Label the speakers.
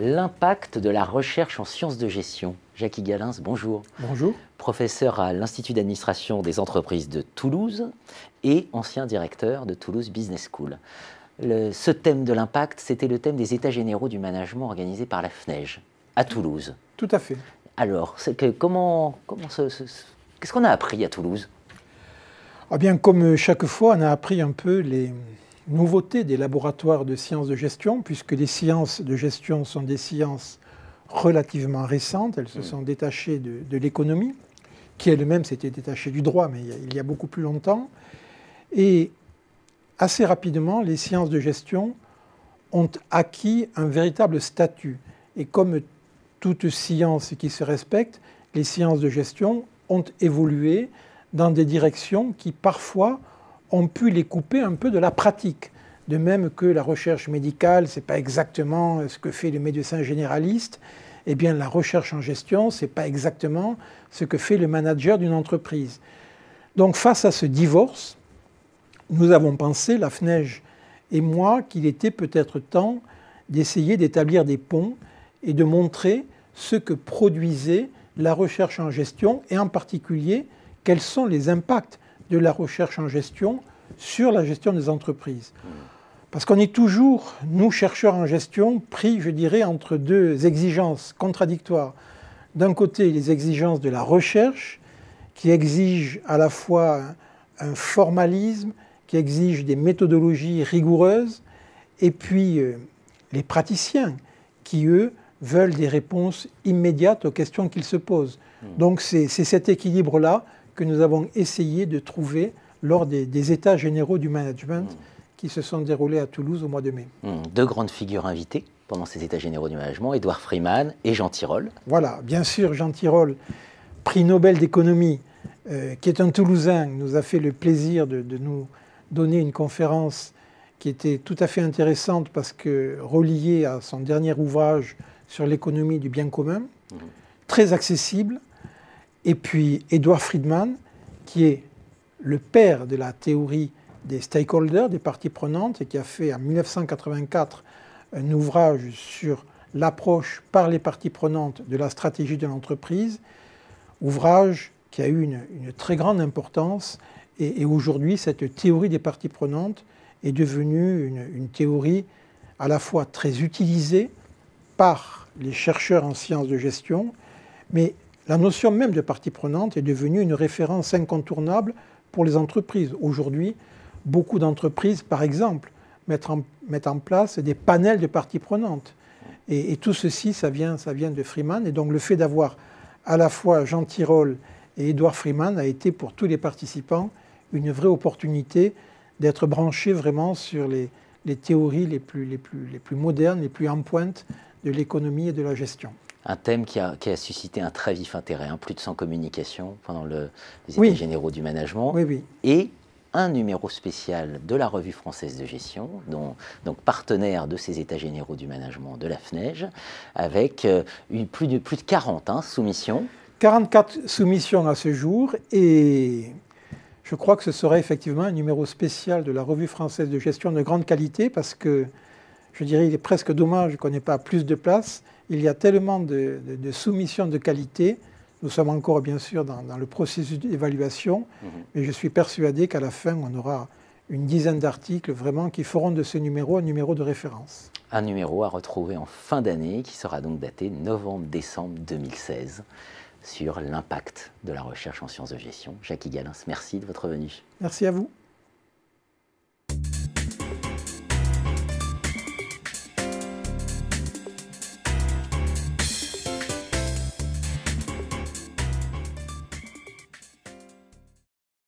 Speaker 1: l'impact de la recherche en sciences de gestion. Jackie Galins, bonjour. Bonjour. Professeur à l'Institut d'administration des entreprises de Toulouse et ancien directeur de Toulouse Business School. ce thème de l'impact, c'était le thème des états généraux du management organisé par la FNEJ à Toulouse. Tout à fait. Alors, que, comment, comment qu'est-ce qu'on a appris à Toulouse
Speaker 2: Eh bien, comme chaque fois, on a appris un peu les, nouveauté des laboratoires de sciences de gestion, puisque les sciences de gestion sont des sciences relativement récentes, elles se mm. sont détachées de, l'économie, qui elle-même s'était détachée du droit, mais il y, a, il y a beaucoup plus longtemps. Et assez rapidement, les sciences de gestion ont acquis un véritable statut. Et comme toute science qui se respecte, les sciences de gestion ont évolué dans des directions qui parfois ont pu les couper un peu de la pratique. De même que la recherche médicale, ce n'est pas exactement ce que fait le médecin généraliste, eh bien la recherche en gestion, ce n'est pas exactement ce que fait le manager d'une entreprise. Donc face à ce divorce, nous avons pensé, la FNEJ et moi, qu'il était peut-être temps d'essayer d'établir des ponts et de montrer ce que produisait la recherche en gestion et en particulier quels sont les impacts de la recherche en gestion sur la gestion des entreprises. Parce qu'on est toujours, nous chercheurs en gestion, pris, je dirais, entre deux exigences contradictoires. D'un côté, les exigences de la recherche, qui exigent à la fois un formalisme, qui exigent des méthodologies rigoureuses, et puis euh, les praticiens, qui, eux, veulent des réponses immédiates aux questions qu'ils se posent. Mmh. Donc c'est cet équilibre-là que nous avons essayé de trouver lors des, états généraux du management mm. qui se sont déroulés à Toulouse au mois de mai.
Speaker 1: Mm. Deux grandes figures invitées pendant ces états généraux du management, Édouard Freeman et Jean Tirole.
Speaker 2: Voilà, bien sûr, Jean Tirole, prix Nobel d'économie, euh, qui est un Toulousain, nous a fait le plaisir de, nous donner une conférence qui était tout à fait intéressante parce que reliée à son dernier ouvrage sur l'économie du bien commun, mm. très accessible, et puis Edouard Friedman, qui est le père de la théorie des stakeholders, des parties prenantes, et qui a fait en 1984 un ouvrage sur l'approche par les parties prenantes de la stratégie de l'entreprise, ouvrage qui a eu une, très grande importance, et, aujourd'hui cette théorie des parties prenantes est devenue une, une théorie à la fois très utilisée par les chercheurs en sciences de gestion, mais la notion même de partie prenante est devenue une référence incontournable pour les entreprises. Aujourd'hui, beaucoup d'entreprises, par exemple, mettent en, place des panels de parties prenantes. Et, tout ceci, ça vient, de Freeman. Et donc le fait d'avoir à la fois Jean Tirole et Edouard Freeman a été pour tous les participants une vraie opportunité d'être branchés vraiment sur les, théories les plus modernes, les plus en pointe de l'économie et de la gestion
Speaker 1: un thème qui a, suscité un très vif intérêt, hein. plus de 100 communications pendant les États généraux du management. Oui, oui. Et un numéro spécial de la revue française de gestion, donc partenaire de ces états généraux du management de la FNEJ, avec euh, plus, de, 40 hein, soumissions. 44
Speaker 2: soumissions à ce jour, et je crois que ce serait effectivement un numéro spécial de la revue française de gestion de grande qualité, parce que je dirais il est presque dommage qu'on n'ait pas plus de place il y a tellement de, soumissions de qualité. Nous sommes encore, bien sûr, dans, le processus d'évaluation, mhm. mais je suis persuadé qu'à la fin, on aura une dizaine d'articles vraiment qui feront de ce numéro un numéro de référence.
Speaker 1: Un numéro à retrouver en fin d'année qui sera donc daté novembre-décembre 2016 sur l'impact de la recherche en sciences de gestion. Jacques Galins, merci de votre venue.
Speaker 2: Merci à vous.